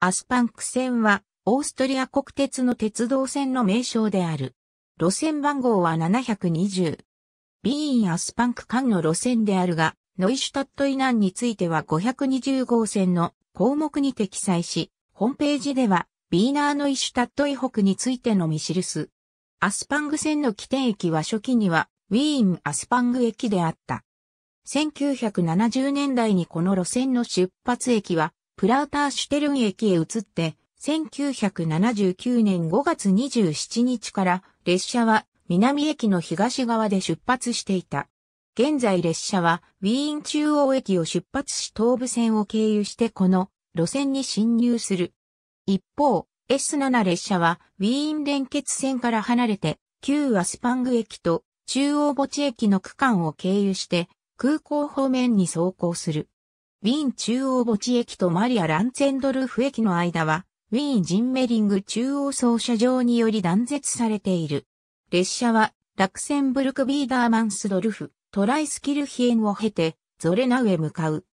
アスパンク線は、オーストリア国鉄の鉄道線の名称である。路線番号は720。ビーン・アスパンク間の路線であるが、ノイシュタット以南については520号線の項目に適載し、ホームページでは、ビーナーノイシュタット以北についてのみ記す。アスパング線の起点駅は初期には、ウィーン・アスパング駅であった。1970年代にこの路線の出発駅は、プラーターシュテルン駅へ移って、1979年5月27日から列車は南駅の東側で出発していた。現在列車はウィーン中央駅を出発し東部線を経由してこの路線に進入する。一方、S7 列車はウィーン連結線から離れて旧アスパング駅と中央墓地駅の区間を経由して空港方面に走行する。ウィーン中央墓地駅とマリア・ランツェンドルフ駅の間は、ウィーン・ジンメリング中央操車場により断絶されている。列車は、ラクセンブルク・ビーダーマンスドルフ、トライスキルヒエンを経て、ゾレナウへ向かう。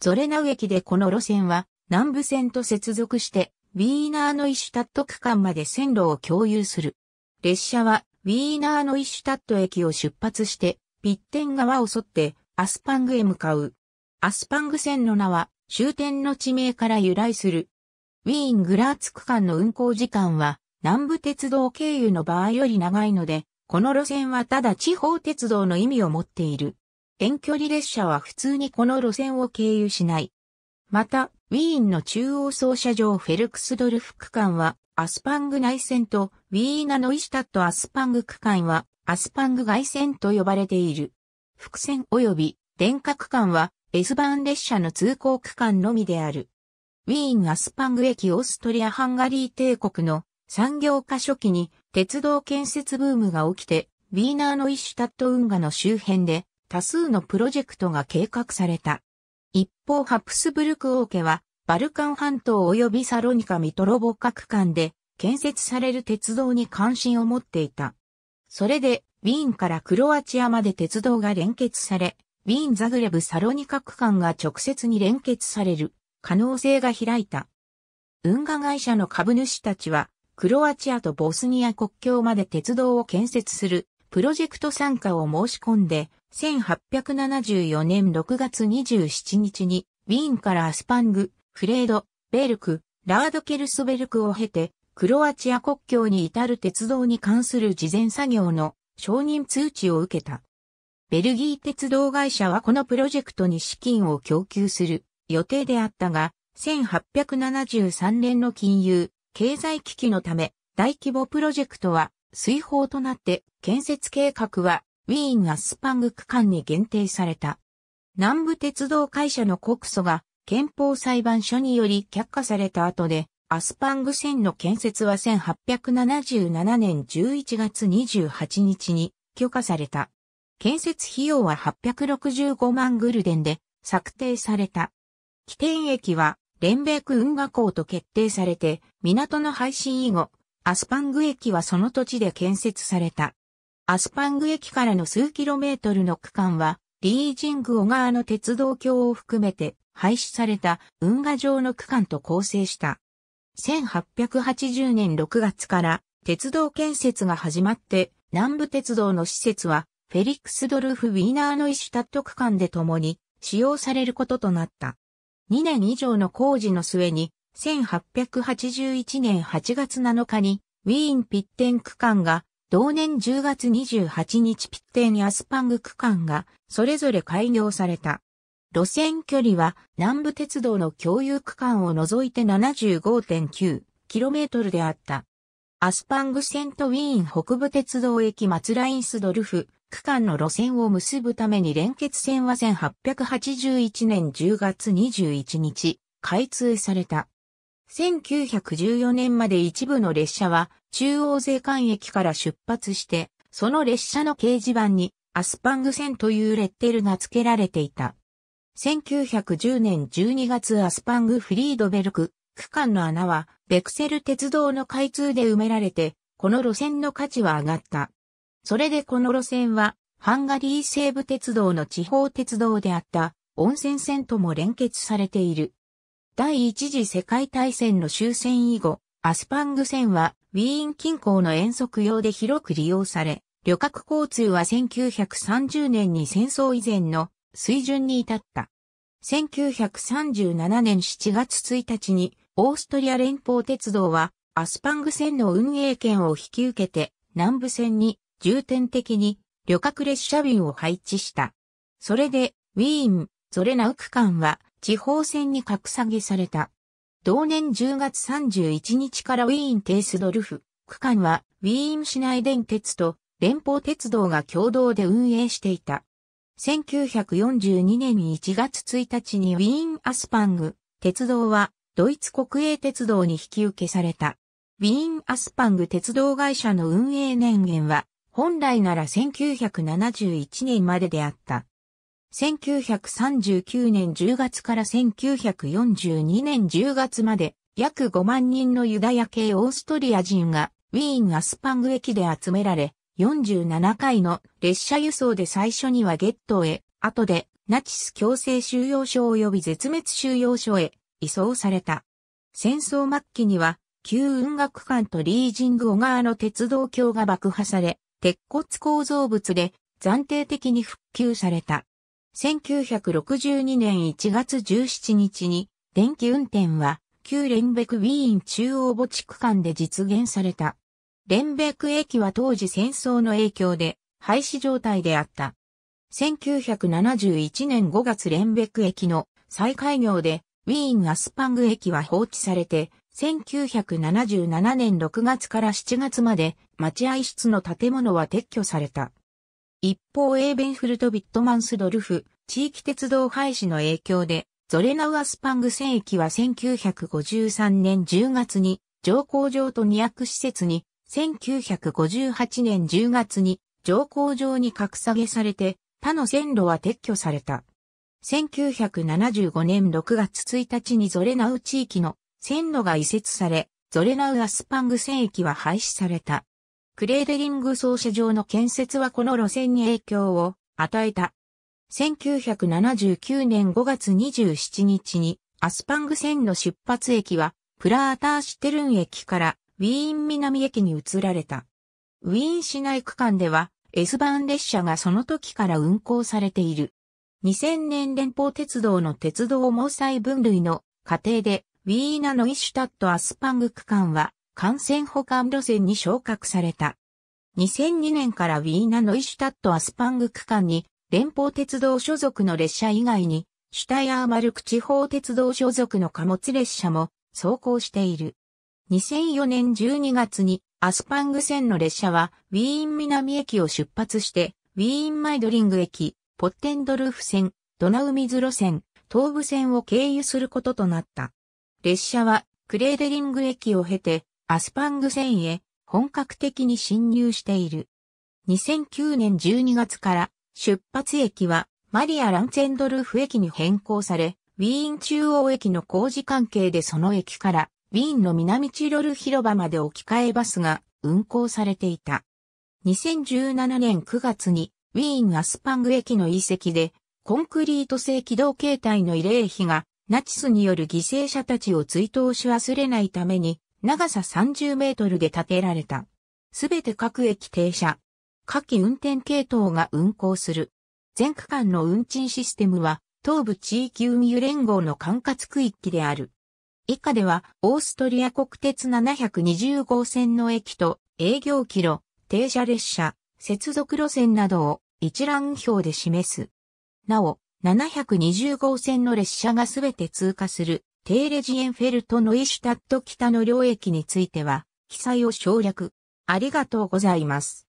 ゾレナウ駅でこの路線は、南部線と接続して、ウィーナーのイシュタット区間まで線路を共有する。列車は、ウィーナーのイシュタット駅を出発して、ピッテン川を沿って、アスパングへ向かう。アスパング線の名は終点の地名から由来する。ウィーン・グラーツ区間の運行時間は南部鉄道経由の場合より長いので、この路線はただ地方鉄道の意味を持っている。遠距離列車は普通にこの路線を経由しない。また、ウィーンの中央操車場フェルクスドルフ区間はアスパング内線とウィーナノイシタットアスパング区間はアスパング外線と呼ばれている。伏線及び電化区間は S バーン列車の通行区間のみである。ウィーン・アスパング駅オーストリア・ハンガリー帝国の産業化初期に鉄道建設ブームが起きて、ウィーナーのイシュタット運河の周辺で多数のプロジェクトが計画された。一方ハプスブルク王家はバルカン半島及びサロニカ・ミトロボカ区間で建設される鉄道に関心を持っていた。それでウィーンからクロアチアまで鉄道が連結され、ウィーン・ザグレブ・サロニカ区間が直接に連結される可能性が開いた。運河会社の株主たちは、クロアチアとボスニア国境まで鉄道を建設するプロジェクト参加を申し込んで、1874年6月27日に、ウィーンからアスパング、フレード、ベルク、ラードケルスベルクを経て、クロアチア国境に至る鉄道に関する事前作業の承認通知を受けた。ベルギー鉄道会社はこのプロジェクトに資金を供給する予定であったが、1873年の金融、経済危機のため、大規模プロジェクトは水泡となって建設計画はウィーンアスパング区間に限定された。南部鉄道会社の告訴が憲法裁判所により却下された後で、アスパング線の建設は1877年11月28日に許可された。建設費用は865万グルデンで策定された。起点駅は連米区運河港と決定されて、港の廃止以後、アスパング駅はその土地で建設された。アスパング駅からの数キロメートルの区間は、リージング小川の鉄道橋を含めて廃止された運河上の区間と構成した。1880年6月から鉄道建設が始まって、南部鉄道の施設はフェリックスドルフ・ウィーナーのイシュタット区間で共に使用されることとなった。2年以上の工事の末に、1881年8月7日に、ウィーン・ピッテン区間が、同年10月28日ピッテン・アスパング区間が、それぞれ開業された。路線距離は、南部鉄道の共有区間を除いて 75.9km であった。アスパング線とウィーン北部鉄道駅松ラインスドルフ、区間の路線を結ぶために連結線は1881年10月21日、開通された。1914年まで一部の列車は中央税関駅から出発して、その列車の掲示板にアスパング線というレッテルが付けられていた。1910年12月アスパングフリードベルク区間の穴はベクセル鉄道の開通で埋められて、この路線の価値は上がった。それでこの路線は、ハンガリー西部鉄道の地方鉄道であった温泉線とも連結されている。第一次世界大戦の終戦以後、アスパング線はウィーン近郊の遠足用で広く利用され、旅客交通は1930年に戦争以前の水準に至った。1937年7月1日にオーストリア連邦鉄道はアスパング線の運営権を引き受けて南部線に重点的に旅客列車便を配置した。それで、ウィーン、ゾレナウ区間は地方線に格下げされた。同年10月31日からウィーン・テイスドルフ区間はウィーン市内電鉄と連邦鉄道が共同で運営していた。1942年1月1日にウィーン・アスパング鉄道はドイツ国営鉄道に引き受けされた。ウィーン・アスパング鉄道会社の運営年限は本来なら1971年までであった。1939年10月から1942年10月まで約5万人のユダヤ系オーストリア人がウィーン・アスパング駅で集められ、47回の列車輸送で最初にはゲットへ、後でナチス強制収容所及び絶滅収容所へ移送された。戦争末期には、旧運学館とリージング小川の鉄道橋が爆破され、鉄骨構造物で暫定的に復旧された。1962年1月17日に電気運転は旧レンベクウィーン中央墓地区間で実現された。レンベク駅は当時戦争の影響で廃止状態であった。1971年5月レンベク駅の再開業でウィーンアスパング駅は放置されて1977年6月から7月まで待合室の建物は撤去された。一方エーベンフルト・ビットマンスドルフ、地域鉄道廃止の影響で、ゾレナウアスパング戦役は1953年10月に乗降場と二役施設に、1958年10月に乗降場に格下げされて、他の線路は撤去された。1975年6月1日にゾレナウ地域の線路が移設され、ゾレナウアスパング戦役は廃止された。クレーデリング操車場の建設はこの路線に影響を与えた。1979年5月27日にアスパング線の出発駅はプラーターシテルン駅からウィーン南駅に移られた。ウィーン市内区間では S バーン列車がその時から運行されている。2000年連邦鉄道の鉄道毛細分類の過程でウィーナ・のイシュタット・アスパング区間は幹線保管路線に昇格された。2002年からウィーナ・ノイシュタット・アスパング区間に連邦鉄道所属の列車以外にシュタイアーマルク地方鉄道所属の貨物列車も走行している。2004年12月にアスパング線の列車はウィーン南駅を出発してウィーンマイドリング駅、ポッテンドルフ線、ドナウミズ路線、東部線を経由することとなった。列車はクレーデリング駅を経てアスパング線へ本格的に侵入している。2009年12月から出発駅はマリア・ランツェンドルフ駅に変更され、ウィーン中央駅の工事関係でその駅からウィーンの南チロル広場まで置き換えバスが運行されていた。2017年9月にウィーン・アスパング駅の遺跡でコンクリート製軌道形態の慰霊碑がナチスによる犠牲者たちを追悼し忘れないために長さ30メートルで建てられた。すべて各駅停車。下記運転系統が運行する。全区間の運賃システムは、東部地域運輸連合の管轄区域である。以下では、オーストリア国鉄720号線の駅と営業キロ、停車列車、接続路線などを一覧表で示す。なお、720号線の列車がすべて通過するテーレジエンフェルトノイシュタット北の領域については、記載を省略。ありがとうございます。